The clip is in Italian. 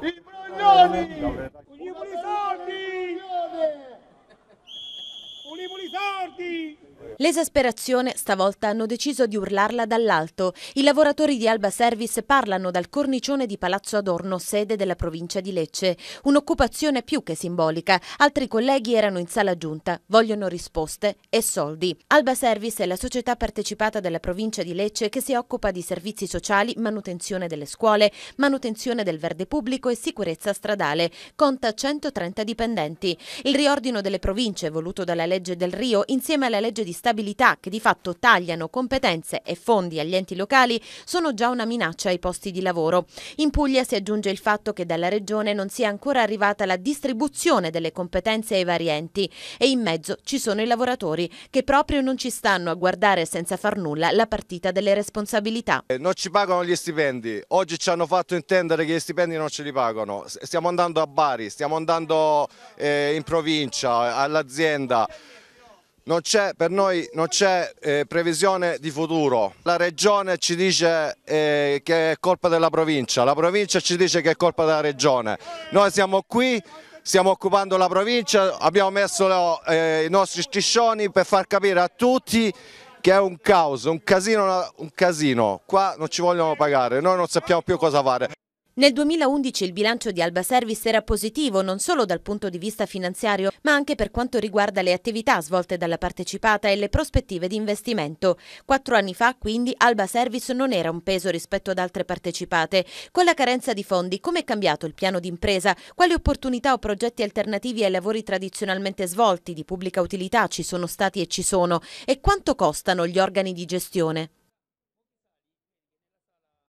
I Brognoni! Uniamo i soldi! Uniamo i soldi! L'esasperazione stavolta hanno deciso di urlarla dall'alto. I lavoratori di Alba Service parlano dal cornicione di Palazzo Adorno, sede della provincia di Lecce. Un'occupazione più che simbolica. Altri colleghi erano in sala giunta, vogliono risposte e soldi. Alba Service è la società partecipata della provincia di Lecce che si occupa di servizi sociali, manutenzione delle scuole, manutenzione del verde pubblico e sicurezza stradale. Conta 130 dipendenti. Il riordino delle province voluto dalla legge del Rio insieme alla legge di Stato stabilità che di fatto tagliano competenze e fondi agli enti locali sono già una minaccia ai posti di lavoro. In Puglia si aggiunge il fatto che dalla Regione non sia ancora arrivata la distribuzione delle competenze ai vari enti e in mezzo ci sono i lavoratori che proprio non ci stanno a guardare senza far nulla la partita delle responsabilità. Eh, non ci pagano gli stipendi, oggi ci hanno fatto intendere che gli stipendi non ce li pagano, stiamo andando a Bari, stiamo andando eh, in provincia, all'azienda. Non c'è, per noi non c'è eh, previsione di futuro. La regione ci dice eh, che è colpa della provincia, la provincia ci dice che è colpa della regione. Noi siamo qui, stiamo occupando la provincia, abbiamo messo lo, eh, i nostri striscioni per far capire a tutti che è un caos, un casino, un casino. Qua non ci vogliono pagare, noi non sappiamo più cosa fare. Nel 2011 il bilancio di Alba Service era positivo non solo dal punto di vista finanziario, ma anche per quanto riguarda le attività svolte dalla partecipata e le prospettive di investimento. Quattro anni fa, quindi, Alba Service non era un peso rispetto ad altre partecipate. Con la carenza di fondi, come è cambiato il piano d'impresa? Quali opportunità o progetti alternativi ai lavori tradizionalmente svolti di pubblica utilità ci sono stati e ci sono? E quanto costano gli organi di gestione?